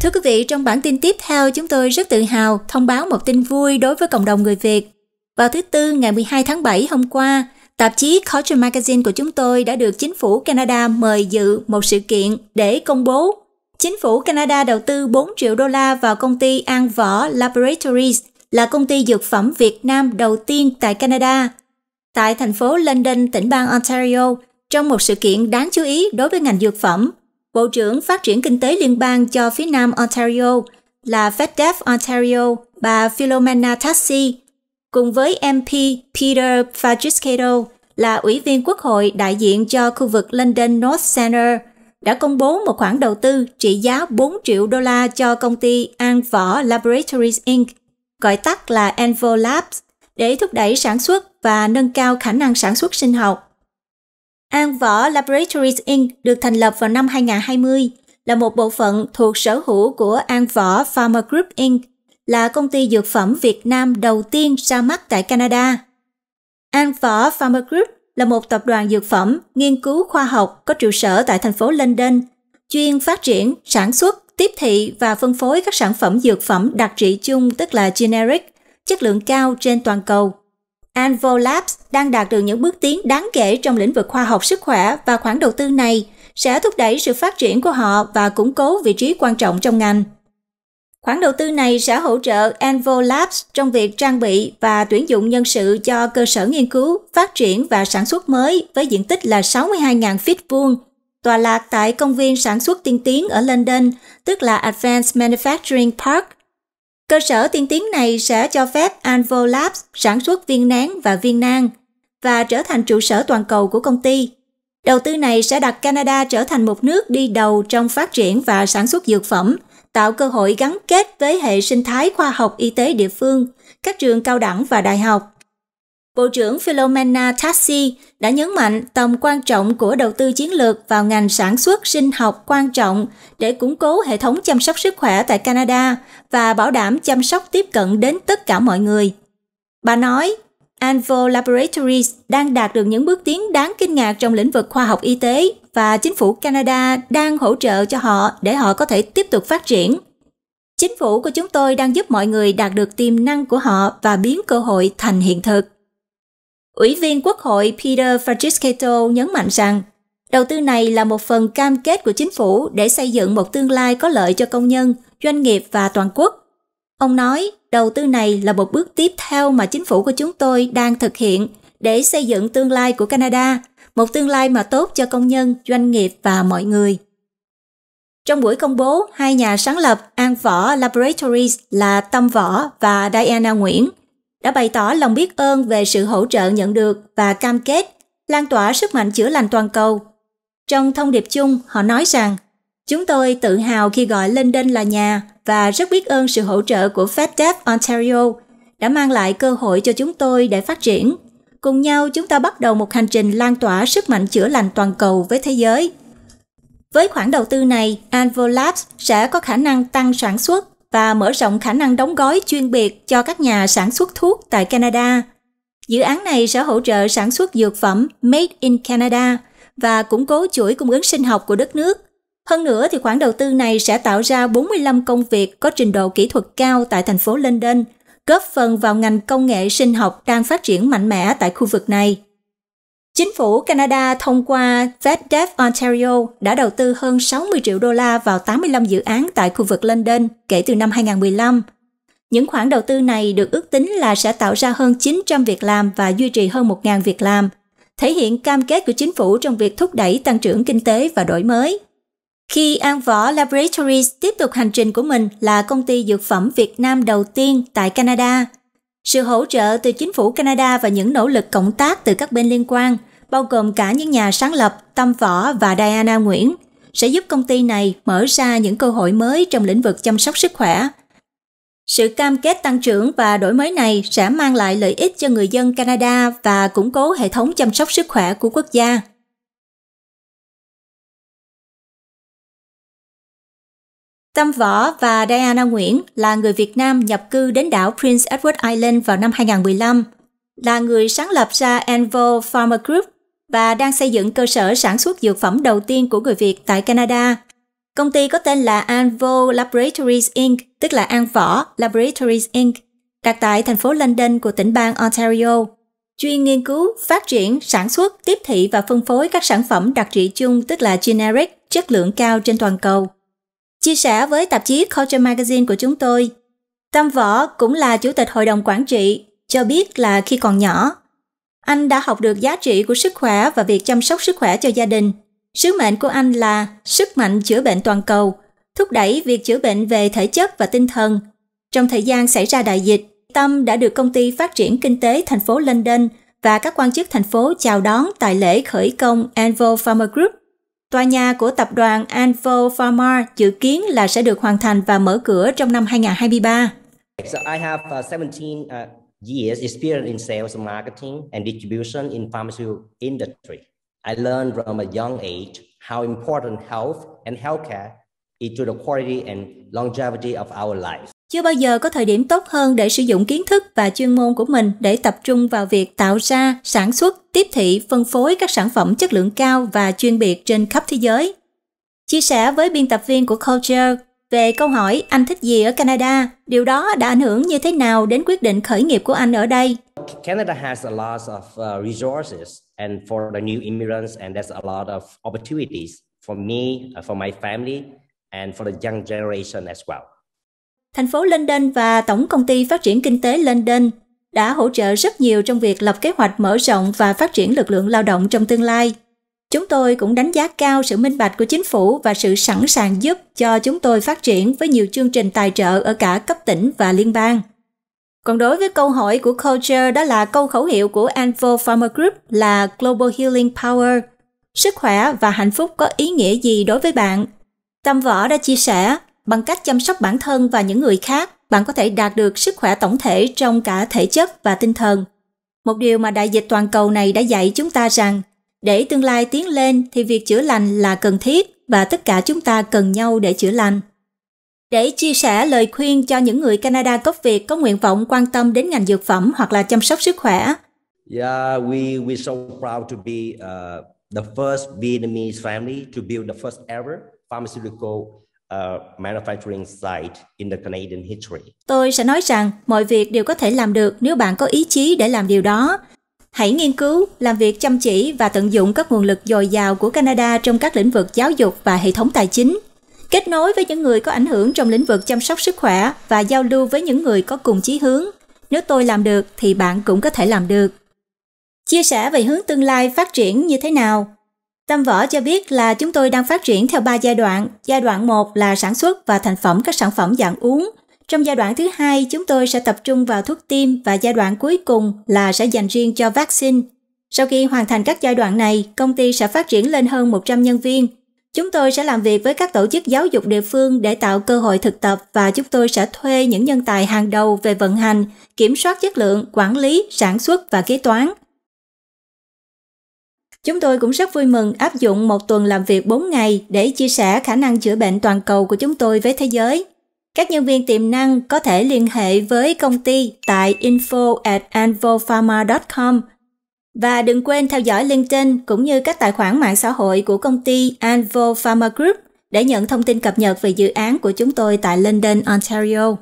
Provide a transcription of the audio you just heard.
Thưa quý vị, trong bản tin tiếp theo chúng tôi rất tự hào thông báo một tin vui đối với cộng đồng người Việt. Vào thứ Tư ngày 12 tháng 7 hôm qua, tạp chí Culture Magazine của chúng tôi đã được chính phủ Canada mời dự một sự kiện để công bố. Chính phủ Canada đầu tư 4 triệu đô la vào công ty An Võ Laboratories là công ty dược phẩm Việt Nam đầu tiên tại Canada. Tại thành phố London, tỉnh bang Ontario, trong một sự kiện đáng chú ý đối với ngành dược phẩm – Bộ trưởng Phát triển Kinh tế Liên bang cho phía Nam Ontario là FedDev Ontario, bà Philomena Tassi, cùng với MP Peter Fagiscato là Ủy viên Quốc hội đại diện cho khu vực London North Centre, đã công bố một khoản đầu tư trị giá 4 triệu đô la cho công ty An Võ Laboratories Inc., gọi tắt là Anvo Labs, để thúc đẩy sản xuất và nâng cao khả năng sản xuất sinh học. An Võ Laboratories Inc. được thành lập vào năm 2020, là một bộ phận thuộc sở hữu của An Võ Pharma Group Inc., là công ty dược phẩm Việt Nam đầu tiên ra mắt tại Canada. An Võ Pharma Group là một tập đoàn dược phẩm nghiên cứu khoa học có trụ sở tại thành phố London, chuyên phát triển, sản xuất, tiếp thị và phân phối các sản phẩm dược phẩm đặc trị chung tức là generic, chất lượng cao trên toàn cầu. Anvil Labs đang đạt được những bước tiến đáng kể trong lĩnh vực khoa học sức khỏe và khoản đầu tư này sẽ thúc đẩy sự phát triển của họ và củng cố vị trí quan trọng trong ngành. Khoản đầu tư này sẽ hỗ trợ Anvil Labs trong việc trang bị và tuyển dụng nhân sự cho cơ sở nghiên cứu, phát triển và sản xuất mới với diện tích là 62.000 feet vuông, tòa lạc tại công viên sản xuất tiên tiến ở London, tức là Advanced Manufacturing Park, Cơ sở tiên tiến này sẽ cho phép Anvo Labs sản xuất viên nén và viên nang và trở thành trụ sở toàn cầu của công ty. Đầu tư này sẽ đặt Canada trở thành một nước đi đầu trong phát triển và sản xuất dược phẩm, tạo cơ hội gắn kết với hệ sinh thái khoa học y tế địa phương, các trường cao đẳng và đại học. Bộ trưởng Philomena Tassi đã nhấn mạnh tầm quan trọng của đầu tư chiến lược vào ngành sản xuất sinh học quan trọng để củng cố hệ thống chăm sóc sức khỏe tại Canada và bảo đảm chăm sóc tiếp cận đến tất cả mọi người. Bà nói, Anvo Laboratories đang đạt được những bước tiến đáng kinh ngạc trong lĩnh vực khoa học y tế và chính phủ Canada đang hỗ trợ cho họ để họ có thể tiếp tục phát triển. Chính phủ của chúng tôi đang giúp mọi người đạt được tiềm năng của họ và biến cơ hội thành hiện thực. Ủy viên Quốc hội Peter Franciscato nhấn mạnh rằng, đầu tư này là một phần cam kết của chính phủ để xây dựng một tương lai có lợi cho công nhân, doanh nghiệp và toàn quốc. Ông nói, đầu tư này là một bước tiếp theo mà chính phủ của chúng tôi đang thực hiện để xây dựng tương lai của Canada, một tương lai mà tốt cho công nhân, doanh nghiệp và mọi người. Trong buổi công bố, hai nhà sáng lập An Võ Laboratories là Tâm Võ và Diana Nguyễn – đã bày tỏ lòng biết ơn về sự hỗ trợ nhận được và cam kết lan tỏa sức mạnh chữa lành toàn cầu. Trong thông điệp chung, họ nói rằng Chúng tôi tự hào khi gọi London là nhà và rất biết ơn sự hỗ trợ của FedDev Ontario đã mang lại cơ hội cho chúng tôi để phát triển. Cùng nhau chúng ta bắt đầu một hành trình lan tỏa sức mạnh chữa lành toàn cầu với thế giới. Với khoản đầu tư này, Anvo sẽ có khả năng tăng sản xuất và mở rộng khả năng đóng gói chuyên biệt cho các nhà sản xuất thuốc tại Canada. Dự án này sẽ hỗ trợ sản xuất dược phẩm Made in Canada và củng cố chuỗi cung ứng sinh học của đất nước. Hơn nữa thì khoản đầu tư này sẽ tạo ra 45 công việc có trình độ kỹ thuật cao tại thành phố London, góp phần vào ngành công nghệ sinh học đang phát triển mạnh mẽ tại khu vực này. Chính phủ Canada thông qua FedDev Ontario đã đầu tư hơn 60 triệu đô la vào 85 dự án tại khu vực London kể từ năm 2015. Những khoản đầu tư này được ước tính là sẽ tạo ra hơn 900 việc làm và duy trì hơn 1.000 việc làm, thể hiện cam kết của chính phủ trong việc thúc đẩy tăng trưởng kinh tế và đổi mới. Khi An Võ Laboratories tiếp tục hành trình của mình là công ty dược phẩm Việt Nam đầu tiên tại Canada, sự hỗ trợ từ chính phủ Canada và những nỗ lực cộng tác từ các bên liên quan – bao gồm cả những nhà sáng lập Tâm Võ và Diana Nguyễn, sẽ giúp công ty này mở ra những cơ hội mới trong lĩnh vực chăm sóc sức khỏe. Sự cam kết tăng trưởng và đổi mới này sẽ mang lại lợi ích cho người dân Canada và củng cố hệ thống chăm sóc sức khỏe của quốc gia. Tâm Võ và Diana Nguyễn là người Việt Nam nhập cư đến đảo Prince Edward Island vào năm 2015, là người sáng lập ra Envo Pharma Group và đang xây dựng cơ sở sản xuất dược phẩm đầu tiên của người Việt tại Canada. Công ty có tên là Anvo Laboratories Inc., tức là An Võ Laboratories Inc., đặt tại thành phố London của tỉnh bang Ontario, chuyên nghiên cứu, phát triển, sản xuất, tiếp thị và phân phối các sản phẩm đặc trị chung tức là generic, chất lượng cao trên toàn cầu. Chia sẻ với tạp chí Culture Magazine của chúng tôi, Tâm Võ cũng là chủ tịch hội đồng quản trị, cho biết là khi còn nhỏ, anh đã học được giá trị của sức khỏe và việc chăm sóc sức khỏe cho gia đình. Sứ mệnh của anh là sức mạnh chữa bệnh toàn cầu, thúc đẩy việc chữa bệnh về thể chất và tinh thần. Trong thời gian xảy ra đại dịch, Tâm đã được công ty phát triển kinh tế thành phố London và các quan chức thành phố chào đón tại lễ khởi công Anvil Pharma Group. Tòa nhà của tập đoàn Anvil Pharma dự kiến là sẽ được hoàn thành và mở cửa trong năm 2023. So I have, uh, 17, uh years experience in sales, marketing, and distribution in pharmaceutical industry. I learned from a young age how important health and healthcare is to the quality and longevity of our life. Chưa bao giờ có thời điểm tốt hơn để sử dụng kiến thức và chuyên môn của mình để tập trung vào việc tạo ra, sản xuất, tiếp thị, phân phối các sản phẩm chất lượng cao và chuyên biệt trên khắp thế giới. Chia sẻ với biên tập viên của Culture, về câu hỏi anh thích gì ở Canada, điều đó đã ảnh hưởng như thế nào đến quyết định khởi nghiệp của anh ở đây? Canada has a lot of uh, resources and for the new immigrants and there's a lot of opportunities for me, uh, for my family and for the young generation as well. Thành phố London và Tổng công ty phát triển kinh tế London đã hỗ trợ rất nhiều trong việc lập kế hoạch mở rộng và phát triển lực lượng lao động trong tương lai. Chúng tôi cũng đánh giá cao sự minh bạch của chính phủ và sự sẵn sàng giúp cho chúng tôi phát triển với nhiều chương trình tài trợ ở cả cấp tỉnh và liên bang. Còn đối với câu hỏi của Culture đó là câu khẩu hiệu của Anvil Pharma Group là Global Healing Power. Sức khỏe và hạnh phúc có ý nghĩa gì đối với bạn? Tâm Võ đã chia sẻ, bằng cách chăm sóc bản thân và những người khác, bạn có thể đạt được sức khỏe tổng thể trong cả thể chất và tinh thần. Một điều mà đại dịch toàn cầu này đã dạy chúng ta rằng để tương lai tiến lên thì việc chữa lành là cần thiết và tất cả chúng ta cần nhau để chữa lành. Để chia sẻ lời khuyên cho những người Canada gốc Việt có nguyện vọng quan tâm đến ngành dược phẩm hoặc là chăm sóc sức khỏe. Uh, uh, Tôi sẽ nói rằng mọi việc đều có thể làm được nếu bạn có ý chí để làm điều đó Hãy nghiên cứu, làm việc chăm chỉ và tận dụng các nguồn lực dồi dào của Canada trong các lĩnh vực giáo dục và hệ thống tài chính. Kết nối với những người có ảnh hưởng trong lĩnh vực chăm sóc sức khỏe và giao lưu với những người có cùng chí hướng. Nếu tôi làm được thì bạn cũng có thể làm được. Chia sẻ về hướng tương lai phát triển như thế nào? Tâm Võ cho biết là chúng tôi đang phát triển theo 3 giai đoạn. Giai đoạn 1 là sản xuất và thành phẩm các sản phẩm dạng uống – trong giai đoạn thứ hai, chúng tôi sẽ tập trung vào thuốc tiêm và giai đoạn cuối cùng là sẽ dành riêng cho vaccine. Sau khi hoàn thành các giai đoạn này, công ty sẽ phát triển lên hơn 100 nhân viên. Chúng tôi sẽ làm việc với các tổ chức giáo dục địa phương để tạo cơ hội thực tập và chúng tôi sẽ thuê những nhân tài hàng đầu về vận hành, kiểm soát chất lượng, quản lý, sản xuất và kế toán. Chúng tôi cũng rất vui mừng áp dụng một tuần làm việc 4 ngày để chia sẻ khả năng chữa bệnh toàn cầu của chúng tôi với thế giới. Các nhân viên tiềm năng có thể liên hệ với công ty tại info at anvopharma.com và đừng quên theo dõi LinkedIn cũng như các tài khoản mạng xã hội của công ty Anvo Pharma Group để nhận thông tin cập nhật về dự án của chúng tôi tại London, Ontario.